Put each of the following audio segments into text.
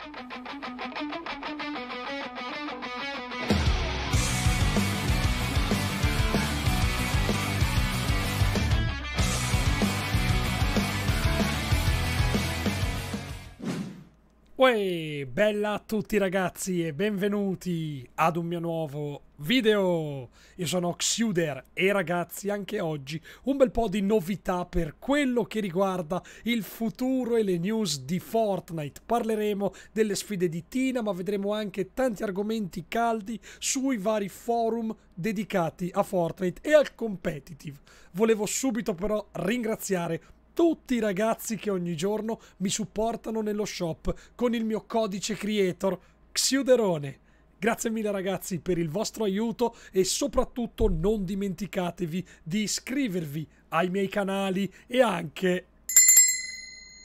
フフフフフ。Uè, bella a tutti ragazzi e benvenuti ad un mio nuovo video! Io sono Xuder e ragazzi anche oggi un bel po' di novità per quello che riguarda il futuro e le news di Fortnite. Parleremo delle sfide di Tina ma vedremo anche tanti argomenti caldi sui vari forum dedicati a Fortnite e al competitive. Volevo subito però ringraziare tutti i ragazzi che ogni giorno mi supportano nello shop con il mio codice creator Xiuderone. Grazie mille ragazzi per il vostro aiuto e soprattutto non dimenticatevi di iscrivervi ai miei canali e anche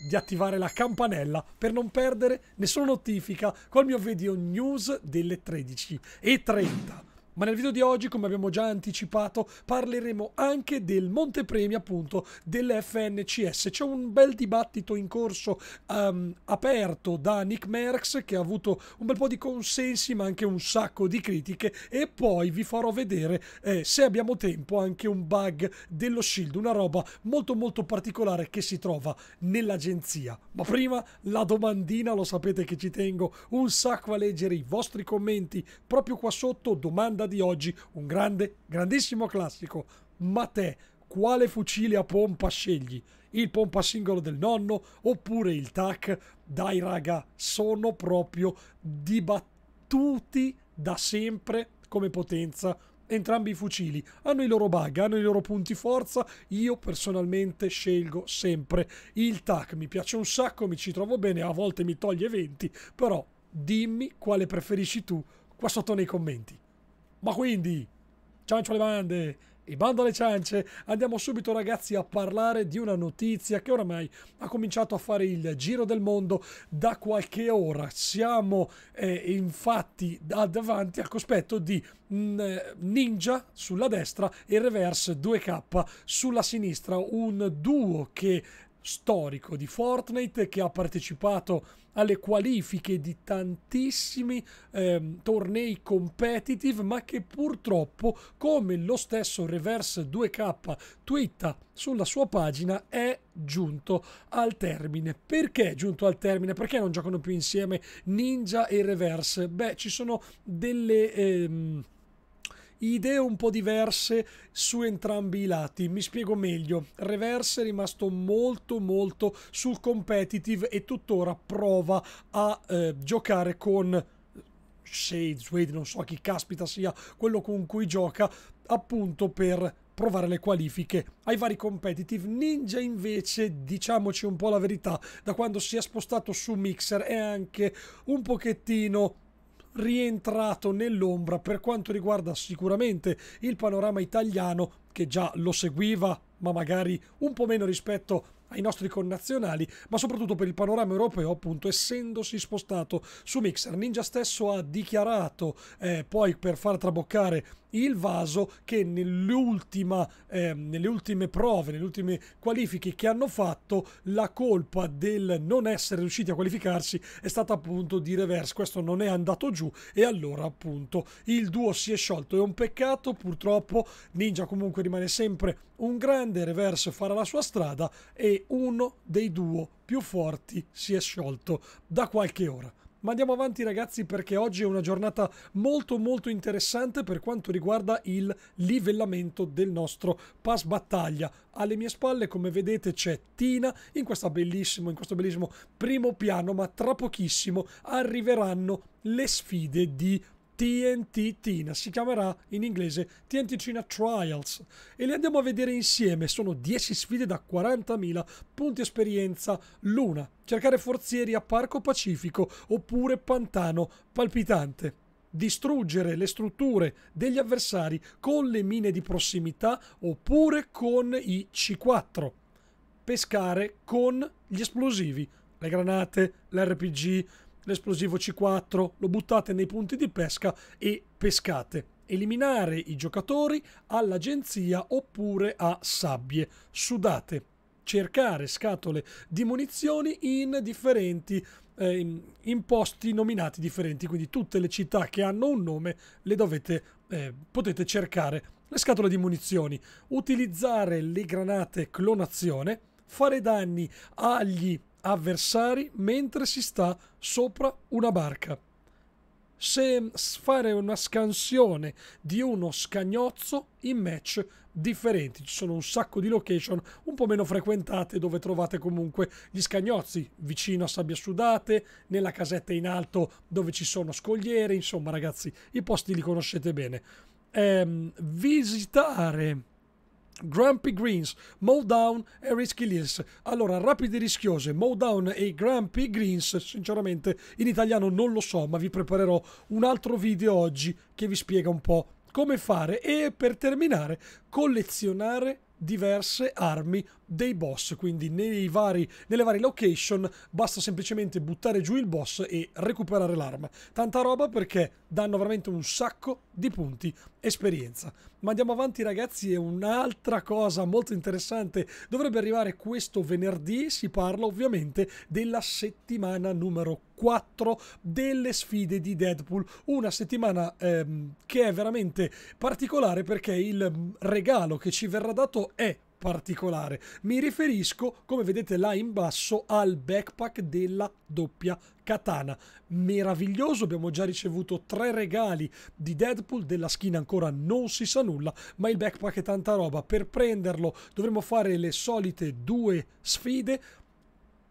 di attivare la campanella per non perdere nessuna notifica col mio video news delle 13.30. Ma nel video di oggi, come abbiamo già anticipato, parleremo anche del montepremi appunto dell'FNCS. C'è un bel dibattito in corso um, aperto da Nick Merckx che ha avuto un bel po' di consensi ma anche un sacco di critiche e poi vi farò vedere eh, se abbiamo tempo anche un bug dello shield, una roba molto molto particolare che si trova nell'agenzia. Ma prima la domandina, lo sapete che ci tengo un sacco a leggere i vostri commenti proprio qua sotto, domanda domanda di oggi, un grande, grandissimo classico. Ma te, quale fucile a pompa scegli? Il pompa singolo del nonno oppure il TAC? Dai raga, sono proprio dibattuti da sempre come potenza entrambi i fucili hanno i loro bug, hanno i loro punti forza. Io personalmente scelgo sempre il TAC. Mi piace un sacco, mi ci trovo bene, a volte mi toglie 20, però dimmi quale preferisci tu qua sotto nei commenti. Ma quindi, ciancio alle bande e bando alle ciance, andiamo subito ragazzi a parlare di una notizia che oramai ha cominciato a fare il giro del mondo da qualche ora. Siamo eh, infatti davanti al cospetto di mh, mm, Ninja sulla destra e Reverse 2K sulla sinistra, un duo che storico di Fortnite che ha partecipato alle qualifiche di tantissimi eh, tornei competitive ma che purtroppo come lo stesso Reverse 2K twitta sulla sua pagina è giunto al termine. Perché è giunto al termine? Perché non giocano più insieme Ninja e Reverse? Beh ci sono delle... Ehm, idee un po' diverse su entrambi i lati. Mi spiego meglio, Reverse è rimasto molto molto sul competitive e tuttora prova a eh, giocare con Shades, Wade, non so chi caspita sia quello con cui gioca, appunto per provare le qualifiche ai vari competitive. Ninja invece, diciamoci un po' la verità, da quando si è spostato su Mixer è anche un pochettino rientrato nell'ombra per quanto riguarda sicuramente il panorama italiano che già lo seguiva ma magari un po' meno rispetto ai nostri connazionali, ma soprattutto per il panorama europeo, appunto, essendosi spostato su Mixer. Ninja stesso ha dichiarato, eh, poi per far traboccare il vaso che nell'ultima, eh, nelle ultime prove, nelle ultime qualifiche che hanno fatto, la colpa del non essere riusciti a qualificarsi è stata appunto di reverse. Questo non è andato giù e allora appunto il duo si è sciolto. È un peccato, purtroppo Ninja comunque rimane sempre un grande, reverse farà la sua strada e uno dei duo più forti si è sciolto da qualche ora. Ma andiamo avanti ragazzi perché oggi è una giornata molto molto interessante per quanto riguarda il livellamento del nostro pass battaglia. Alle mie spalle come vedete c'è Tina in, bellissimo, in questo bellissimo primo piano ma tra pochissimo arriveranno le sfide di TNT Tina, si chiamerà in inglese TNT Cina Trials e le andiamo a vedere insieme, sono 10 sfide da 40.000 punti esperienza l'una, cercare forzieri a Parco Pacifico oppure Pantano Palpitante distruggere le strutture degli avversari con le mine di prossimità oppure con i C4, pescare con gli esplosivi, le granate, l'RPG, l'esplosivo C4, lo buttate nei punti di pesca e pescate. Eliminare i giocatori all'agenzia oppure a sabbie. Sudate. Cercare scatole di munizioni in differenti eh, in posti nominati differenti, quindi tutte le città che hanno un nome le dovete, eh, potete cercare. Le scatole di munizioni, utilizzare le granate clonazione, fare danni agli avversari mentre si sta sopra una barca. Se fare una scansione di uno scagnozzo in match differenti, ci sono un sacco di location un po' meno frequentate dove trovate comunque gli scagnozzi, vicino a sabbia sudate, nella casetta in alto dove ci sono scogliere, insomma ragazzi i posti li conoscete bene. Ehm, visitare Grumpy Greens, Mowdown e Risky Lears. Allora, rapide rischiose, Mowdown e Grumpy Greens, sinceramente in italiano non lo so, ma vi preparerò un altro video oggi che vi spiega un po' come fare e per terminare collezionare diverse armi dei boss quindi vari, nelle varie location basta semplicemente buttare giù il boss e recuperare l'arma tanta roba perché danno veramente un sacco di punti esperienza. Ma andiamo avanti ragazzi e un'altra cosa molto interessante dovrebbe arrivare questo venerdì, si parla ovviamente della settimana numero 4 delle sfide di Deadpool, una settimana ehm, che è veramente particolare perché il mm, regalo che ci verrà dato è particolare. Mi riferisco, come vedete là in basso, al backpack della doppia katana. Meraviglioso, abbiamo già ricevuto tre regali di Deadpool, della skin ancora non si sa nulla, ma il backpack è tanta roba. Per prenderlo dovremo fare le solite due sfide,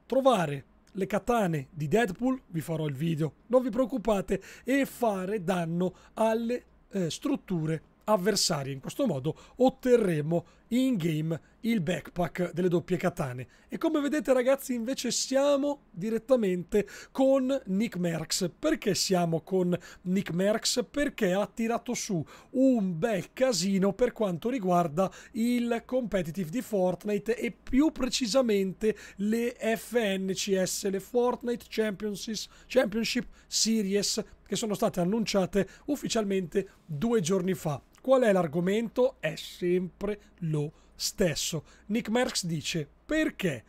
trovare le katane di Deadpool, vi farò il video, non vi preoccupate, e fare danno alle eh, strutture avversari. In questo modo otterremo in game il backpack delle doppie katane. E come vedete ragazzi invece siamo direttamente con Nick Merckx. Perché siamo con Nick Merckx? Perché ha tirato su un bel casino per quanto riguarda il competitive di Fortnite e più precisamente le FNCS, le Fortnite Championship Series che sono state annunciate ufficialmente due giorni fa. Qual è l'argomento? È sempre lo stesso. Nick Merckx dice perché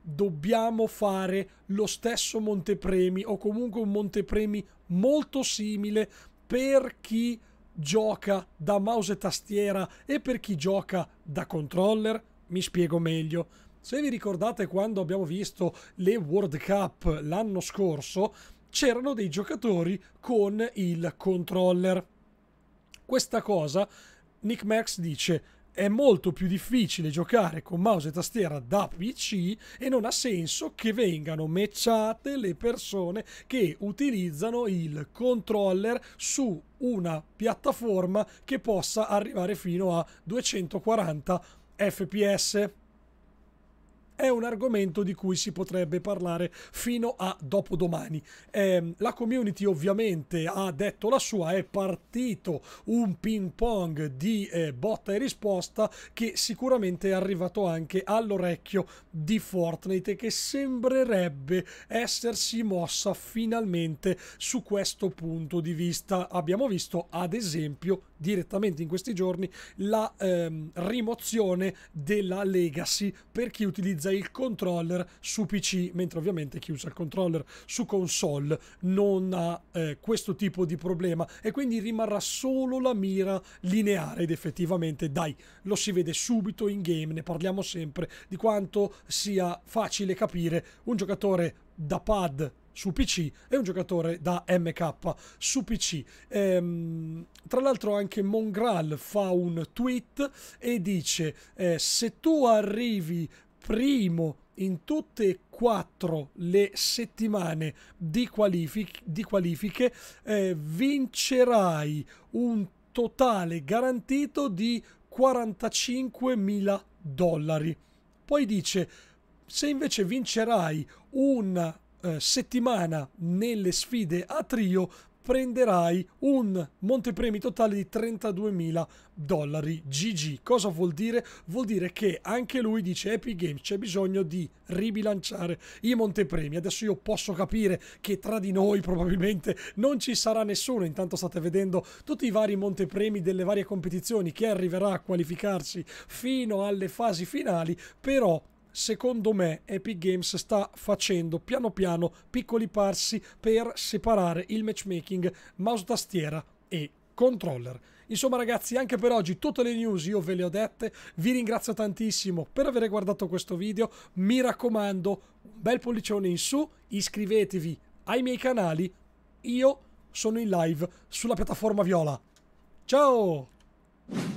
dobbiamo fare lo stesso montepremi o comunque un montepremi molto simile per chi gioca da mouse e tastiera e per chi gioca da controller? Mi spiego meglio. Se vi ricordate quando abbiamo visto le World Cup l'anno scorso, c'erano dei giocatori con il controller questa cosa, Nick Max dice, è molto più difficile giocare con mouse e tastiera da PC e non ha senso che vengano matchate le persone che utilizzano il controller su una piattaforma che possa arrivare fino a 240 fps è un argomento di cui si potrebbe parlare fino a dopodomani. Eh, la community ovviamente ha detto la sua, è partito un ping pong di eh, botta e risposta che sicuramente è arrivato anche all'orecchio di Fortnite e che sembrerebbe essersi mossa finalmente su questo punto di vista. Abbiamo visto ad esempio direttamente in questi giorni la ehm, rimozione della legacy per chi utilizza utilizza il controller su PC, mentre ovviamente chi usa il controller su console non ha eh, questo tipo di problema e quindi rimarrà solo la mira lineare ed effettivamente dai, lo si vede subito in game, ne parliamo sempre di quanto sia facile capire un giocatore da pad su PC e un giocatore da MK su PC. Ehm, tra l'altro anche Mongral fa un tweet e dice eh, se tu arrivi primo in tutte e quattro le settimane di, qualific- di qualifiche eh, vincerai un totale garantito di 45.000 dollari. Poi dice, se invece vincerai una eh, settimana nelle sfide a trio prenderai un montepremi totale di 32.000 dollari GG. Cosa vuol dire? Vuol dire che anche lui dice Epic Games c'è bisogno di ribilanciare i montepremi. Adesso io posso capire che tra di noi probabilmente non ci sarà nessuno, intanto state vedendo tutti i vari montepremi delle varie competizioni che arriverà a qualificarsi fino alle fasi finali, però secondo me Epic Games sta facendo piano piano piccoli passi per separare il matchmaking mouse tastiera e controller. Insomma ragazzi, anche per oggi tutte le news io ve le ho dette, vi ringrazio tantissimo per aver guardato questo video, mi raccomando, un bel pollicione in su, iscrivetevi ai miei canali, io sono in live sulla piattaforma Viola. Ciao!